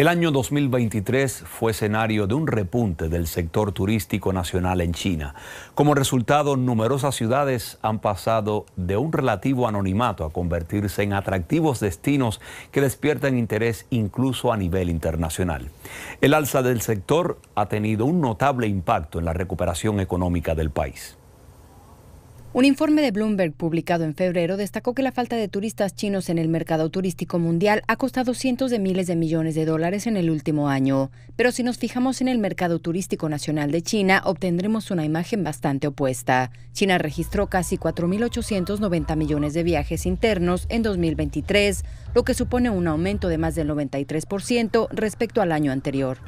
El año 2023 fue escenario de un repunte del sector turístico nacional en China. Como resultado, numerosas ciudades han pasado de un relativo anonimato a convertirse en atractivos destinos que despiertan interés incluso a nivel internacional. El alza del sector ha tenido un notable impacto en la recuperación económica del país. Un informe de Bloomberg publicado en febrero destacó que la falta de turistas chinos en el mercado turístico mundial ha costado cientos de miles de millones de dólares en el último año. Pero si nos fijamos en el mercado turístico nacional de China, obtendremos una imagen bastante opuesta. China registró casi 4.890 millones de viajes internos en 2023, lo que supone un aumento de más del 93% respecto al año anterior.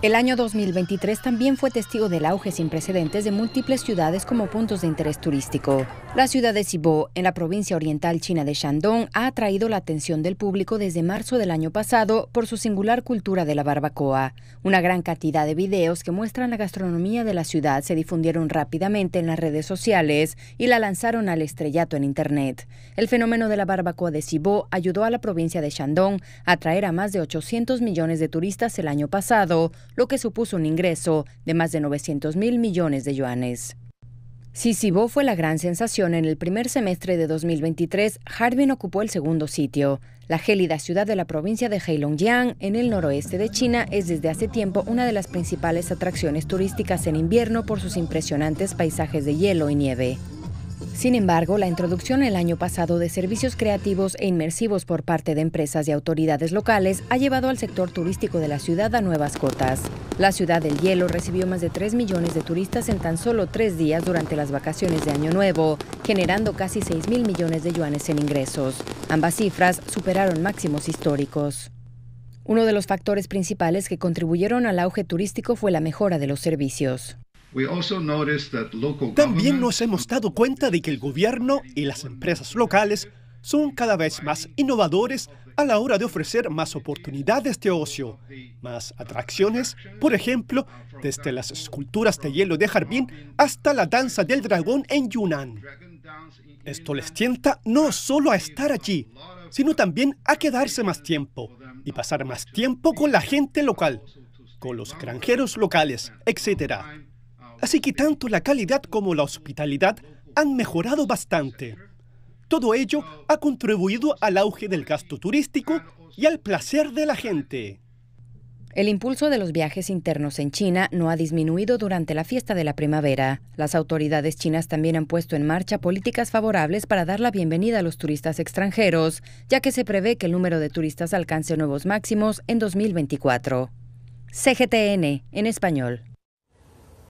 El año 2023 también fue testigo del auge sin precedentes de múltiples ciudades como puntos de interés turístico. La ciudad de Sibó, en la provincia oriental china de Shandong, ha atraído la atención del público desde marzo del año pasado por su singular cultura de la barbacoa. Una gran cantidad de videos que muestran la gastronomía de la ciudad se difundieron rápidamente en las redes sociales y la lanzaron al estrellato en Internet. El fenómeno de la barbacoa de Sibó ayudó a la provincia de Shandong a atraer a más de 800 millones de turistas el año pasado lo que supuso un ingreso de más de 900 mil millones de yuanes. Sisibo fue la gran sensación en el primer semestre de 2023. Harbin ocupó el segundo sitio. La gélida ciudad de la provincia de Heilongjiang, en el noroeste de China, es desde hace tiempo una de las principales atracciones turísticas en invierno por sus impresionantes paisajes de hielo y nieve. Sin embargo, la introducción el año pasado de servicios creativos e inmersivos por parte de empresas y autoridades locales ha llevado al sector turístico de la ciudad a nuevas cotas. La ciudad del hielo recibió más de 3 millones de turistas en tan solo tres días durante las vacaciones de Año Nuevo, generando casi 6 mil millones de yuanes en ingresos. Ambas cifras superaron máximos históricos. Uno de los factores principales que contribuyeron al auge turístico fue la mejora de los servicios. También nos hemos dado cuenta de que el gobierno y las empresas locales son cada vez más innovadores a la hora de ofrecer más oportunidades de ocio, más atracciones, por ejemplo, desde las esculturas de hielo de jardín hasta la danza del dragón en Yunnan. Esto les tienta no solo a estar allí, sino también a quedarse más tiempo y pasar más tiempo con la gente local, con los granjeros locales, etc. Así que tanto la calidad como la hospitalidad han mejorado bastante. Todo ello ha contribuido al auge del gasto turístico y al placer de la gente. El impulso de los viajes internos en China no ha disminuido durante la fiesta de la primavera. Las autoridades chinas también han puesto en marcha políticas favorables para dar la bienvenida a los turistas extranjeros, ya que se prevé que el número de turistas alcance nuevos máximos en 2024. CGTN, en español.